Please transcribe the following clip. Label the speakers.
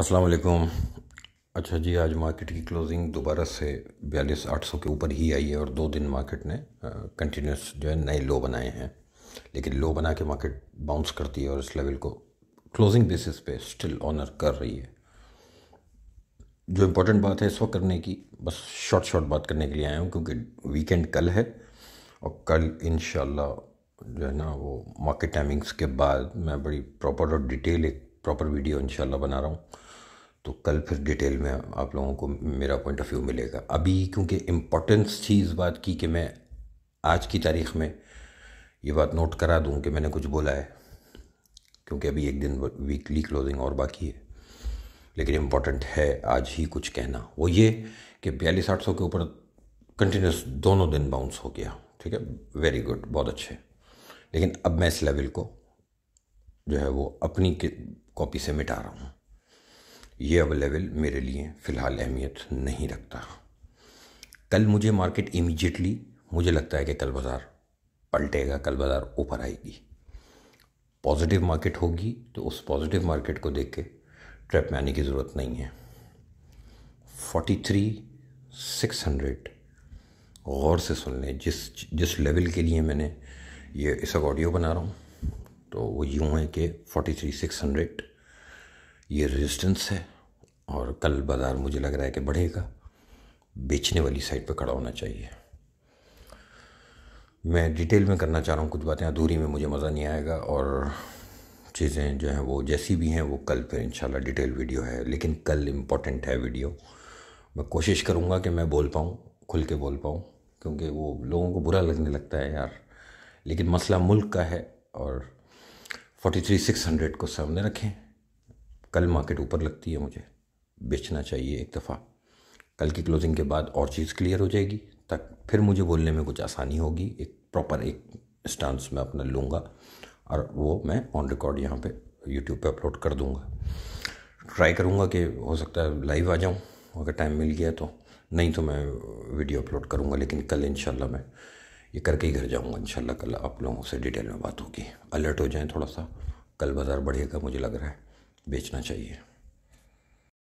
Speaker 1: अस्सलाम वालेकुम अच्छा जी आज मार्केट की क्लोजिंग दोबारा से बयालीस आठ सौ के ऊपर ही आई है और दो दिन मार्केट ने कंटिन्यूस जो है नए लो बनाए हैं लेकिन लो बना के मार्केट बाउंस करती है और इस लेवल को क्लोजिंग बेसिस पे स्टिल ऑनर कर रही है जो इम्पोर्टेंट बात है इस वक्त करने की बस शॉर्ट शॉर्ट बात करने के लिए आया हूँ क्योंकि वीकेंड कल है और कल इन जो है ना वो मार्केट टाइमिंग्स के बाद मैं बड़ी प्रॉपर और डिटेल एक प्रॉपर वीडियो इंशाल्लाह बना रहा हूँ तो कल फिर डिटेल में आप लोगों को मेरा पॉइंट ऑफ व्यू मिलेगा अभी क्योंकि इम्पोर्टेंस थी इस बात की कि मैं आज की तारीख में ये बात नोट करा दूँ कि मैंने कुछ बोला है क्योंकि अभी एक दिन वीकली क्लोजिंग और बाकी है लेकिन इम्पॉर्टेंट है आज ही कुछ कहना वो ये कि बयालीस आठ सौ के ऊपर कंटिन्यूस दोनों दिन बाउंस हो गया ठीक है वेरी गुड बहुत अच्छे लेकिन अब मैं इस लेवल को जो है वो अपनी कॉपी से मिटा रहा हूँ ये अब लेवल मेरे लिए फ़िलहाल अहमियत नहीं रखता कल मुझे मार्केट इमीजिएटली मुझे लगता है कि कल बाज़ार पलटेगा कल बाज़ार ऊपर आएगी पॉजिटिव मार्केट होगी तो उस पॉजिटिव मार्केट को देख के ट्रैप में आने की ज़रूरत नहीं है फोर्टी थ्री सिक्स हंड्रेड गौर से सुन लें जिस जिस लेवल के लिए मैंने ये इस ऑडियो बना रहा हूँ तो वो यूँ है कि फोर्टी थ्री सिक्स हंड्रेड ये रेजिस्टेंस है और कल बाज़ार मुझे लग रहा है कि बढ़ेगा बेचने वाली साइड पर खड़ा होना चाहिए मैं डिटेल में करना चाह रहा हूँ कुछ बातें अधूरी में मुझे मज़ा नहीं आएगा और चीज़ें जो हैं वो जैसी भी हैं वो कल फिर इन डिटेल वीडियो है लेकिन कल इम्पॉर्टेंट है वीडियो मैं कोशिश करूँगा कि मैं बोल पाऊँ खुल के बोल पाऊँ क्योंकि वो लोगों को बुरा लगने लगता है यार लेकिन मसला मुल्क का है और फोर्टी थ्री सिक्स हंड्रेड को सामने रखें कल मार्केट ऊपर लगती है मुझे बेचना चाहिए एक दफ़ा कल की क्लोजिंग के बाद और चीज़ क्लियर हो जाएगी तक फिर मुझे बोलने में कुछ आसानी होगी एक प्रॉपर एक स्टांस मैं अपना लूँगा और वो मैं ऑन रिकॉर्ड यहाँ पे यूट्यूब पे अपलोड कर दूँगा ट्राई करूँगा कि हो सकता है लाइव आ जाऊँ अगर टाइम मिल गया तो नहीं तो मैं वीडियो अपलोड करूँगा लेकिन कल इन मैं ये करके ही घर जाऊँगा इन कल आप लोगों से डिटेल में बात होगी अलर्ट हो जाएँ थोड़ा सा कल बाज़ार बढ़ेगा मुझे लग रहा है बेचना चाहिए